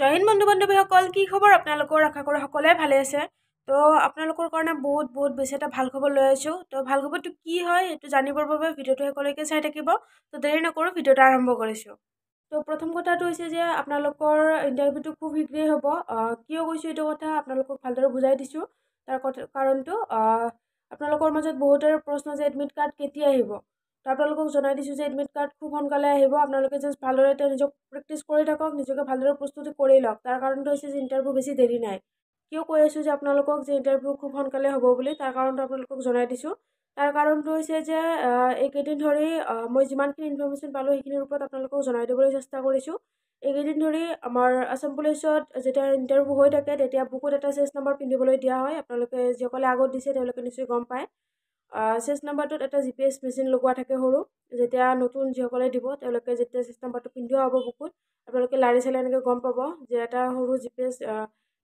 জয় হিন্দ বন্ধু বান্ধৱীসকল কি খবৰ আপোনালোকৰ আশা কৰা সকলোৱে ভালে আছে তো আপোনালোকৰ কাৰণে বহুত বহুত বেছি এটা ভাল খবৰ লৈ আছোঁ তো ভাল খবৰটো কি হয় সেইটো জানিবৰ বাবে ভিডিঅ'টো শেষলৈকে চাই থাকিব তো দেৰি নকৰোঁ ভিডিঅ'টো আৰম্ভ কৰিছোঁ তো প্ৰথম কথাটো হৈছে যে আপোনালোকৰ ইণ্টাৰভিউটো খুব শীঘ্ৰেই হ'ব কিয় কৈছোঁ এইটো কথা আপোনালোকক ভালদৰে বুজাই দিছোঁ তাৰ কথা কাৰণটো আপোনালোকৰ মাজত বহুতৰে প্ৰশ্ন যে এডমিট কাৰ্ড কেতিয়া আহিব তো আপোনালোকক জনাই দিছোঁ যে এডমিট কাৰ্ড খুব সোনকালে আহিব আপোনালোকে জাষ্ট ভালদৰে তেওঁ নিজক প্ৰেক্টিছ কৰি থাকক নিজকে ভালদৰে প্ৰস্তুতি কৰি লওক তাৰ কাৰণটো হৈছে যে ইণ্টাৰভিউ বেছি দেৰি নাই কিয় কৈ আছোঁ যে আপোনালোকক যে ইণ্টাৰভিউ খুব সোনকালে হ'ব বুলি তাৰ কাৰণটো আপোনালোকক জনাই দিছোঁ তাৰ কাৰণটো হৈছে যে এইকেইদিন ধৰি মই যিমানখিনি ইনফৰ্মেশ্যন পালোঁ সেইখিনিৰ ওপৰত আপোনালোকক জনাই দিবলৈ চেষ্টা কৰিছোঁ এইকেইদিন ধৰি আমাৰ আছাম পুলিচত যেতিয়া ইণ্টাৰভিউ হৈ থাকে তেতিয়া বুকুত এটা চেছ নম্বৰ পিন্ধিবলৈ দিয়া হয় আপোনালোকে যিসকলে আগত দিছে তেওঁলোকে নিশ্চয় গম পায় চেষ্ট নাম্বাৰটোত এটা জি পি এছ মেচিন লগোৱা থাকে সৰু যেতিয়া নতুন যিসকলে দিব তেওঁলোকে যেতিয়া চেষ্ট নাম্বাৰটো পিন্ধোৱা হ'ব বুকুত আপোনালোকে লাৰি চালে এনেকৈ গম পাব যে এটা সৰু জি পি এছ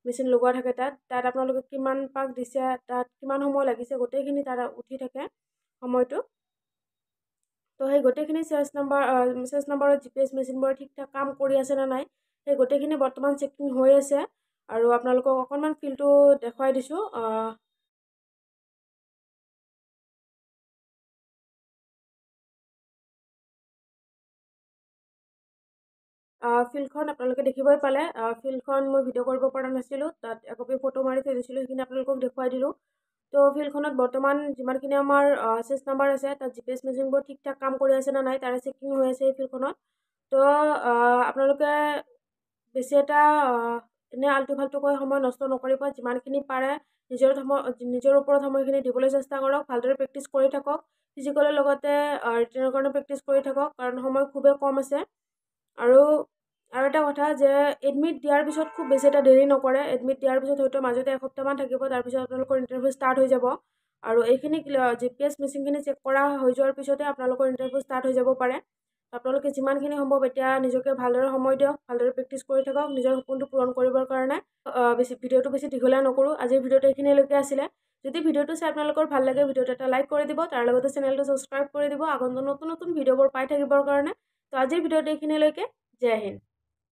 মেচিন লগোৱা থাকে তাত তাত আপোনালোকে কিমান পাক দিছে তাত কিমান সময় লাগিছে গোটেইখিনি তাত উঠি থাকে সময়টো তো সেই গোটেইখিনি চেচ নাম্বাৰ চেচ নাম্বাৰত জি পি এছ মেচিনবোৰ ঠিক ঠাক কাম কৰি আছে নে নাই সেই গোটেইখিনি বৰ্তমান চেকিং হৈ আছে আৰু আপোনালোকক অকণমান ফিলটো দেখুৱাই দিছোঁ ফিল্ডখন আপোনালোকে দেখিবই পালে ফিল্ডখন মই ভিডিঅ' কৰিব পৰা নাছিলোঁ তাত একপি ফটো মাৰি থৈ দিছিলোঁ সেইখিনি আপোনালোকক দেখুৱাই দিলোঁ তো ফিল্ডখনত বৰ্তমান যিমানখিনি আমাৰ চিছ নাম্বাৰ আছে তাত জি পি এছ মেচিনবোৰ ঠিক ঠাক কাম কৰি আছে নে নাই তাৰে চেকিং হৈ আছে এই ফিল্ডখনত তো আপোনালোকে বেছি এটা এনে আলটো ফাল্টুকৈ সময় নষ্ট নকৰিব যিমানখিনি পাৰে নিজৰ সময় নিজৰ ওপৰত সময়খিনি দিবলৈ চেষ্টা কৰক ভালদৰে প্ৰেক্টিছ কৰি থাকক ফিজিকেলৰ লগতে ৰিটাৰ্ণৰ কাৰণে প্ৰেক্টিছ কৰি থাকক কাৰণ সময় খুবেই কম আছে আৰু আৰু এটা কথা যে এডমিট দিয়াৰ পিছত খুব বেছি এটা দেৰি নকৰে এডমিট দিয়াৰ পিছত হয়তো মাজতে এসপ্তাহমান থাকিব তাৰপিছত আপোনালোকৰ ইণ্টাৰভিউ ষ্টাৰ্ট হৈ যাব আৰু এইখিনি জি পি এছ মেচিনখিনি চেক কৰা হৈ যোৱাৰ পিছতে আপোনালোকৰ ইণ্টাৰভিউ ষ্টাৰ্ট হৈ যাব পাৰে আপোনালোকে যিমানখিনি সম্ভৱ এতিয়া নিজকে ভালদৰে সময় দিয়ক ভালদৰে প্ৰেক্টিছ কৰি থাকক নিজৰ সপোনটো পূৰণ কৰিবৰ কাৰণে বেছি ভিডিঅ'টো বেছি দীঘলীয়া নকৰোঁ আজিৰ ভিডিঅ'টো এইখিনিলৈকে আছিলে যদি ভিডিঅ'টো চাই আপোনালোকৰ ভাল লাগে ভিডিঅ'টো এটা লাইক কৰি দিব তাৰ লগতে চেনেলটো ছাবস্ক্ৰাইব কৰি দিব আগন্ত নতুন নতুন ভিডিঅ'বোৰ পাই থাকিবৰ কাৰণে তো আজিৰ ভিডিঅ'টো এইখিনিলৈকে জয়